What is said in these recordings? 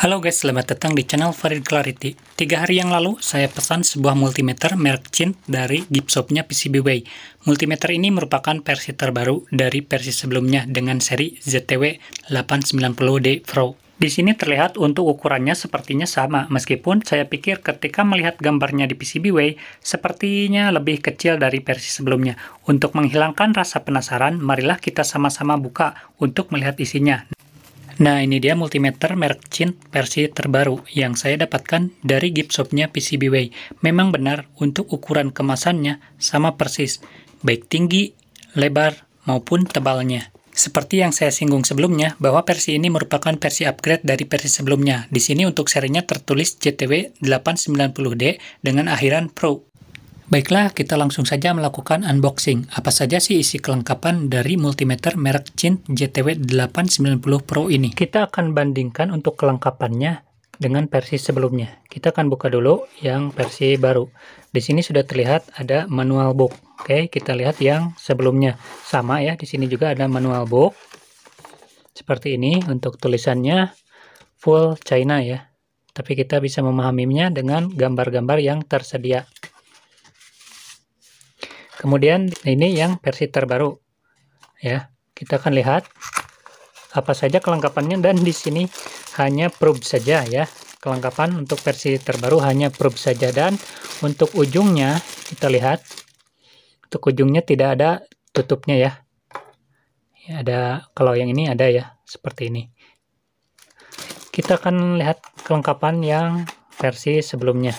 Halo guys, selamat datang di channel Farid Clarity. Tiga hari yang lalu, saya pesan sebuah multimeter merek Chint dari Gipsopnya PCBWay. Multimeter ini merupakan versi terbaru dari versi sebelumnya dengan seri ZTW 890D Pro. Di sini terlihat untuk ukurannya sepertinya sama, meskipun saya pikir ketika melihat gambarnya di PCBWay, sepertinya lebih kecil dari versi sebelumnya. Untuk menghilangkan rasa penasaran, marilah kita sama-sama buka untuk melihat isinya. Nah ini dia multimeter merek Cint versi terbaru yang saya dapatkan dari gift shopnya PCBWay. Memang benar untuk ukuran kemasannya sama persis, baik tinggi, lebar, maupun tebalnya. Seperti yang saya singgung sebelumnya, bahwa versi ini merupakan versi upgrade dari versi sebelumnya. Di sini untuk serinya tertulis JTW 890D dengan akhiran Pro. Baiklah, kita langsung saja melakukan unboxing. Apa saja sih isi kelengkapan dari multimeter merek Cint JTW 890 Pro ini? Kita akan bandingkan untuk kelengkapannya dengan versi sebelumnya. Kita akan buka dulu yang versi baru. Di sini sudah terlihat ada manual book. Oke, kita lihat yang sebelumnya. Sama ya, di sini juga ada manual book. Seperti ini untuk tulisannya full China ya. Tapi kita bisa memahaminya dengan gambar-gambar yang tersedia. Kemudian ini yang versi terbaru. Ya, kita akan lihat apa saja kelengkapannya dan di sini hanya probe saja ya. Kelengkapan untuk versi terbaru hanya probe saja dan untuk ujungnya kita lihat untuk ujungnya tidak ada tutupnya ya. ya ada kalau yang ini ada ya seperti ini. Kita akan lihat kelengkapan yang versi sebelumnya.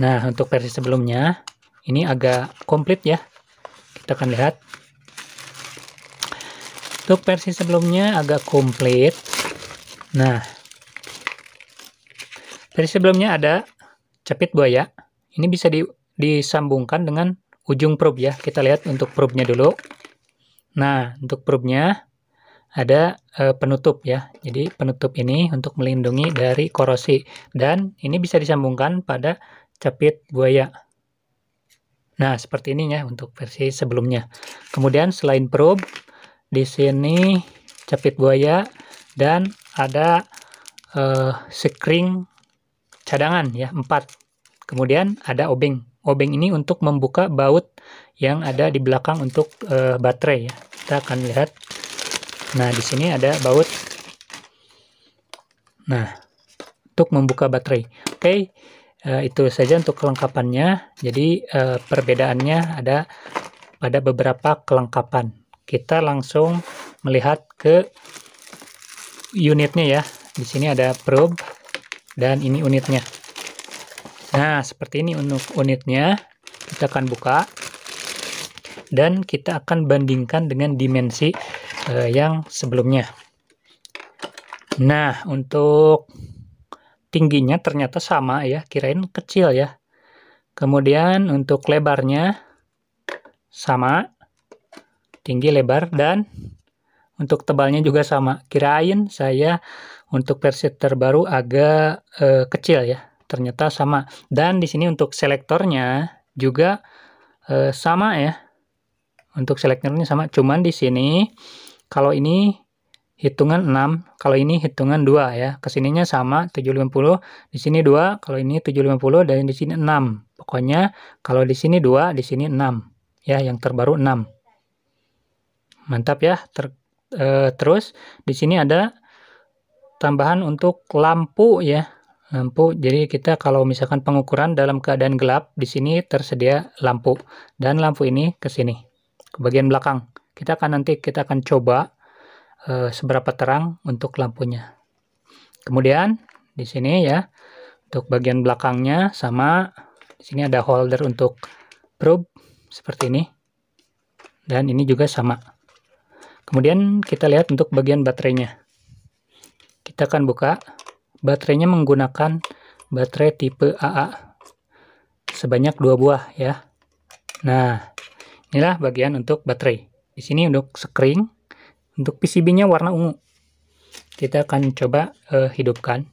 Nah, untuk versi sebelumnya ini agak komplit ya kita akan lihat untuk versi sebelumnya agak komplit nah versi sebelumnya ada capit buaya ini bisa di, disambungkan dengan ujung probe ya kita lihat untuk probe-nya dulu nah untuk probe-nya ada e, penutup ya jadi penutup ini untuk melindungi dari korosi dan ini bisa disambungkan pada capit buaya Nah, seperti ini ya untuk versi sebelumnya. Kemudian selain probe, di sini capit buaya dan ada uh, sekring cadangan ya 4. Kemudian ada obeng. Obeng ini untuk membuka baut yang ada di belakang untuk uh, baterai ya. Kita akan lihat. Nah, di sini ada baut. Nah, untuk membuka baterai. Oke. Okay. Eh, itu saja untuk kelengkapannya. Jadi uh, perbedaannya ada pada beberapa kelengkapan. Kita langsung melihat ke unitnya ya. Di sini ada probe dan ini unitnya. Nah, seperti ini untuk unitnya. Kita akan buka dan kita akan bandingkan dengan dimensi uh, yang sebelumnya. Nah, untuk tingginya ternyata sama ya, kirain kecil ya. Kemudian untuk lebarnya sama, tinggi lebar dan untuk tebalnya juga sama. Kirain saya untuk versi terbaru agak e, kecil ya, ternyata sama. Dan di sini untuk selektornya juga e, sama ya. Untuk selektornya sama, cuman di sini kalau ini hitungan 6. Kalau ini hitungan 2 ya. Kesininya sama 750, di sini 2, kalau ini 750 dan di sini 6. Pokoknya kalau di sini 2, di sini 6. Ya, yang terbaru 6. Mantap ya. Ter, e, terus di sini ada tambahan untuk lampu ya. Lampu. Jadi kita kalau misalkan pengukuran dalam keadaan gelap, di sini tersedia lampu dan lampu ini ke sini ke bagian belakang. Kita akan nanti kita akan coba e, seberapa terang untuk lampunya. Kemudian di sini ya untuk bagian belakangnya sama di sini ada holder untuk probe seperti ini. Dan ini juga sama. Kemudian kita lihat untuk bagian baterainya. Kita akan buka. Baterainya menggunakan baterai tipe AA sebanyak dua buah ya. Nah, inilah bagian untuk baterai. Di sini untuk screen untuk PCB-nya warna ungu. Kita akan coba uh, hidupkan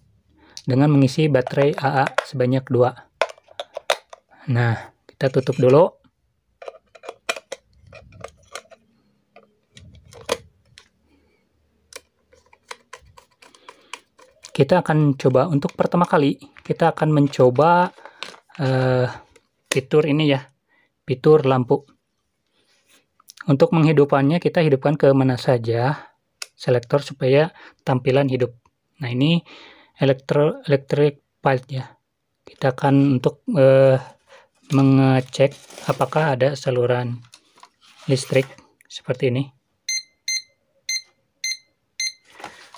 dengan mengisi baterai AA sebanyak dua. Nah, kita tutup dulu. Kita akan coba untuk pertama kali, kita akan mencoba uh, fitur ini ya, fitur lampu. Untuk menghidupannya kita hidupkan ke mana saja selektor supaya tampilan hidup. Nah ini elektro electric pipe ya. Kita akan untuk uh, mengecek apakah ada saluran listrik seperti ini.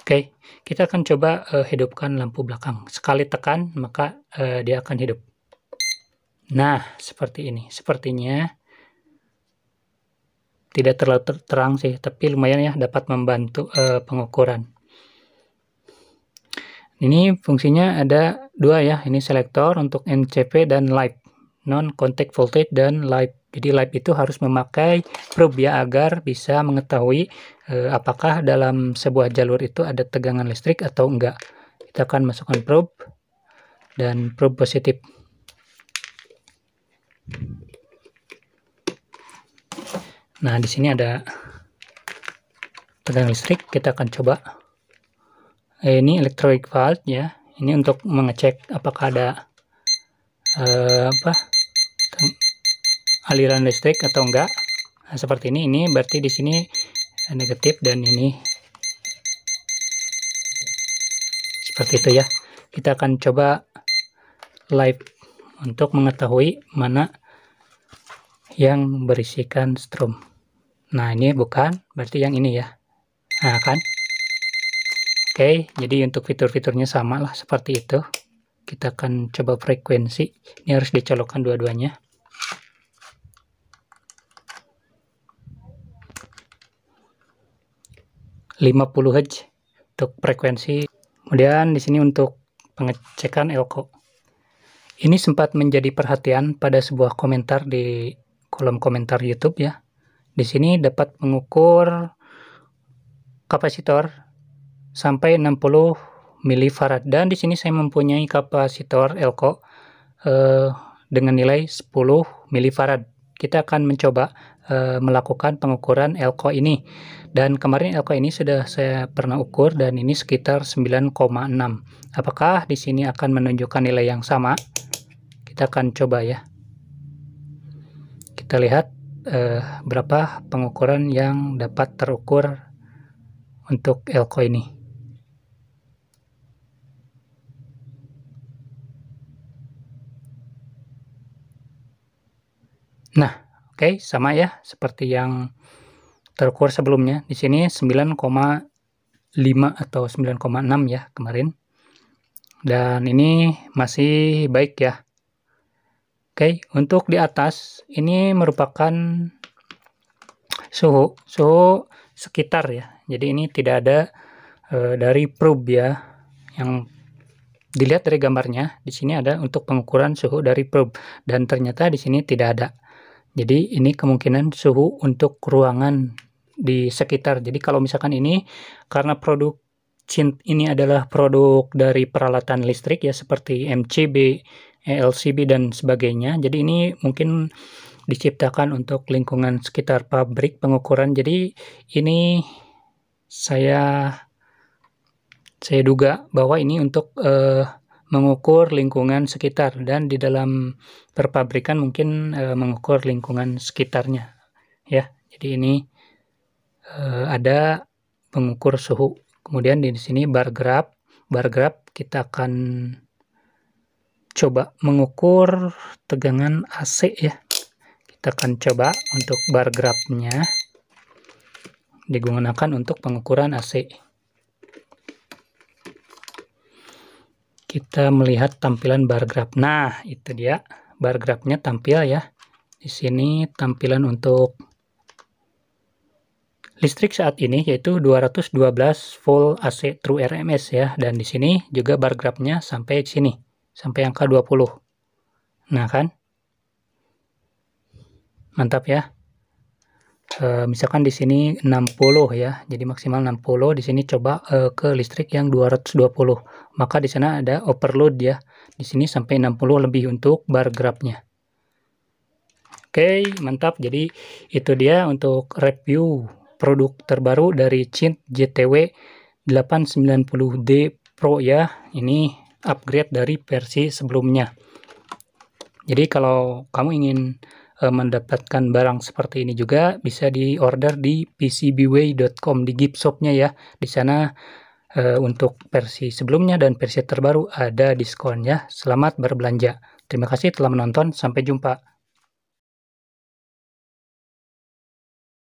Oke, kita akan coba uh, hidupkan lampu belakang. Sekali tekan, maka uh, dia akan hidup. Nah, seperti ini. Sepertinya tidak terlalu terang sih tapi lumayan ya dapat membantu uh, pengukuran ini fungsinya ada dua ya ini selektor untuk NCP dan light non contact voltage dan light jadi live itu harus memakai probe ya agar bisa mengetahui e, apakah dalam sebuah jalur itu ada tegangan listrik atau enggak. Kita akan masukkan probe dan probe positif. Nah, di sini ada tegangan listrik. Kita akan coba. Eh, ini electric valve ya. Ini untuk mengecek apakah ada eh, apa aliran listrik atau enggak. Nah, seperti ini. Ini berarti di sini negatif dan ini seperti itu ya. Kita akan coba live untuk mengetahui mana yang berisikan strom. Nah, ini bukan, berarti yang ini ya. Nah, kan? Oke, jadi untuk fitur-fiturnya sama lah seperti itu. Kita akan coba frekuensi. Ini harus dicolokkan dua-duanya. lima puluh Hz untuk frekuensi. Kemudian di sini untuk pengecekan elko. Ini sempat menjadi perhatian pada sebuah komentar di kolom komentar YouTube ya di sini dapat mengukur kapasitor sampai 60 mF dan di sini saya mempunyai kapasitor elko eh, dengan nilai 10 mF. Kita akan mencoba eh, melakukan pengukuran elko ini. Dan kemarin elko ini sudah saya pernah ukur dan ini sekitar 9,6. Apakah di sini akan menunjukkan nilai yang sama? Kita akan coba ya. Kita lihat eh, berapa pengukuran yang dapat terukur untuk elko ini. Nah, oke, okay, sama ya seperti yang terukur sebelumnya. Di sini 9,5 atau 9,6 ya kemarin. Dan ini masih baik ya. Oke, okay, untuk di atas ini merupakan suhu suhu sekitar ya. Jadi ini tidak ada e, dari probe ya yang dilihat dari gambarnya. Di sini ada untuk pengukuran suhu dari probe dan ternyata di sini tidak ada. Jadi ini kemungkinan suhu untuk ruangan di sekitar. Jadi kalau misalkan ini karena produk ini adalah produk dari peralatan listrik ya seperti MCB E LCB dan sebagainya. Jadi ini mungkin diciptakan untuk lingkungan sekitar pabrik pengukuran. Jadi ini saya saya duga bahwa ini untuk uh, mengukur lingkungan sekitar dan di dalam perpabrikan mungkin eh, mengukur lingkungan sekitarnya. Ya, jadi ini eh, ada pengukur suhu. Kemudian di sini bar graph, bar graph kita akan coba mengukur tegangan AC ya kita akan coba untuk bar grafnya digunakan untuk pengukuran AC kita melihat tampilan bar graph nah itu dia bar graphnya tampil ya di sini tampilan untuk listrik saat ini yaitu 212 volt AC true RMS ya dan di sini juga bar graphnya sampai sini sampai angka 20. Nah kan? Mantap ya. E, misalkan di sini 60 ya. Jadi maksimal 60, di sini coba e, ke listrik yang 220. Maka di sana ada overload ya. Di sini sampai 60 lebih untuk bar grafnya. Oke, mantap. Jadi itu dia untuk review produk terbaru dari Cint JTW 890D Pro ya. Ini upgrade dari versi sebelumnya. Jadi kalau kamu ingin e, mendapatkan barang seperti ini juga bisa di order di pcbway.com di gift shopnya ya. Di sana e, untuk versi sebelumnya dan versi terbaru ada diskonnya. Selamat berbelanja. Terima kasih telah menonton. Sampai jumpa.